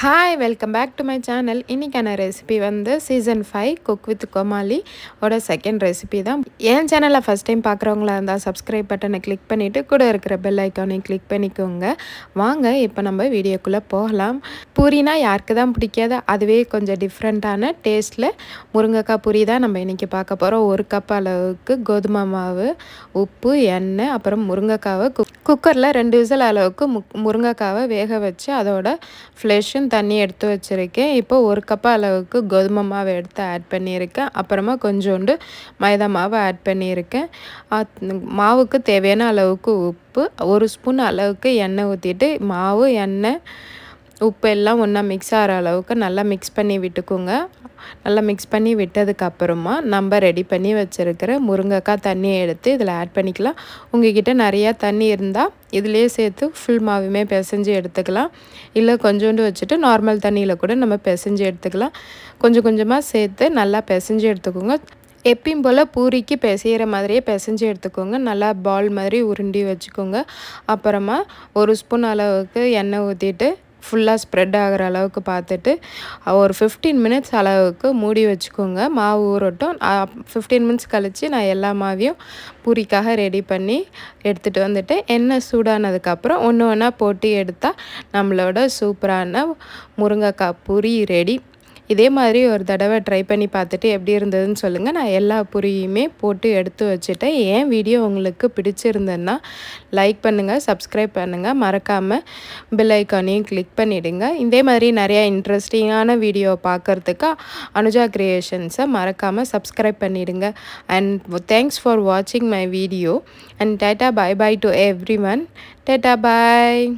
hi welcome back to my channel இன்றைக்கான recipe வந்து season five cook with Comali ஓட second recipe தான் என் சேனலில் ஃபஸ்ட் டைம் பார்க்குறவங்களா இருந்தால் சப்ஸ்கிரைப் பட்டனை கிளிக் பண்ணிவிட்டு கூட இருக்கிற பெல் ஐக்கானையும் கிளிக் பண்ணிக்கோங்க வாங்க இப்போ நம்ம வீடியோக்குள்ளே போகலாம் பூரினா யாருக்கு தான் பிடிக்காது அதுவே கொஞ்சம் டிஃப்ரெண்ட்டான டேஸ்ட்டில் முருங்கைக்காய் பூரி தான் நம்ம இன்றைக்கி பார்க்க போகிறோம் ஒரு கப் அளவுக்கு கோதுமை மாவு உப்பு எண்ணெய் அப்புறம் முருங்கைக்காவை குக்கரில் ரெண்டு விசில் அளவுக்கு மு முருங்கைக்காவை வேக வச்சு அதோட ஃப்ளேஷும் தண்ணி எடுத்து வச்சுருக்கேன் இப்போ ஒரு கப்பு அளவுக்கு கோதுமை மாவை எடுத்து ஆட் பண்ணியிருக்கேன் அப்புறமா கொஞ்சோண்டு மைதா மாவு ஆட் பண்ணியிருக்கேன் மாவுக்கு தேவையான அளவுக்கு உப்பு ஒரு ஸ்பூன் அளவுக்கு எண்ணெய் ஊற்றிட்டு மாவு எண்ணெய் உப்பு எல்லாம் ஒன்றா மிக்ஸ் ஆகிற அளவுக்கு நல்லா மிக்ஸ் பண்ணி விட்டுக்கோங்க நல்லா மிக்ஸ் பண்ணி விட்டதுக்கப்புறமா நம்ம ரெடி பண்ணி வச்சுருக்கிற முருங்கைக்காய் தண்ணியை எடுத்து இதில் ஆட் பண்ணிக்கலாம் உங்ககிட்ட நிறையா தண்ணி இருந்தால் இதிலே சேர்த்து ஃபுல் மாவுமே பிசைஞ்சு எடுத்துக்கலாம் இல்லை கொஞ்சோண்டு வச்சுட்டு நார்மல் தண்ணியில் கூட நம்ம பிசைஞ்சு எடுத்துக்கலாம் கொஞ்சம் கொஞ்சமாக சேர்த்து நல்லா பிசைஞ்சு எடுத்துக்கோங்க எப்பயும் போல் பூரிக்கு பிசைகிற மாதிரியே பிசைஞ்சு எடுத்துக்கோங்க நல்லா பால் மாதிரி உருண்டி வச்சுக்கோங்க அப்புறமா ஒரு ஸ்பூன் அளவுக்கு எண்ணெய் ஊற்றிட்டு ஃபுல்லாக ஸ்ப்ரெட் ஆகிற அளவுக்கு பார்த்துட்டு ஒரு ஃபிஃப்டீன் மினிட்ஸ் அளவுக்கு மூடி வச்சுக்கோங்க மாவு ஊறட்டும் ஃபிஃப்டீன் மினிட்ஸ் கழித்து நான் எல்லா மாவையும் பூரிக்காக ரெடி பண்ணி எடுத்துகிட்டு வந்துட்டு எண்ணெய் சூடானதுக்கப்புறம் ஒன்று ஒன்றா போட்டு எடுத்தால் நம்மளோட சூப்பரான முருங்கைக்காய் பூரி ரெடி இதே மாதிரி ஒரு தடவை ட்ரை பண்ணி பார்த்துட்டு எப்படி இருந்ததுன்னு சொல்லுங்கள் நான் எல்லா பொரியுமே போட்டு எடுத்து வச்சுட்டேன் ஏன் வீடியோ உங்களுக்கு பிடிச்சிருந்ததுன்னா லைக் பண்ணுங்கள் சப்ஸ்கிரைப் பண்ணுங்கள் மறக்காமல் பெல் கிளிக் பண்ணிவிடுங்க இதே மாதிரி நிறையா இன்ட்ரெஸ்டிங்கான வீடியோ பார்க்குறதுக்கு அனுஜா க்ரியேஷன்ஸை மறக்காமல் சப்ஸ்கிரைப் பண்ணிவிடுங்க அண்ட் தேங்க்ஸ் ஃபார் வாட்சிங் my video and tata bye bye to everyone tata bye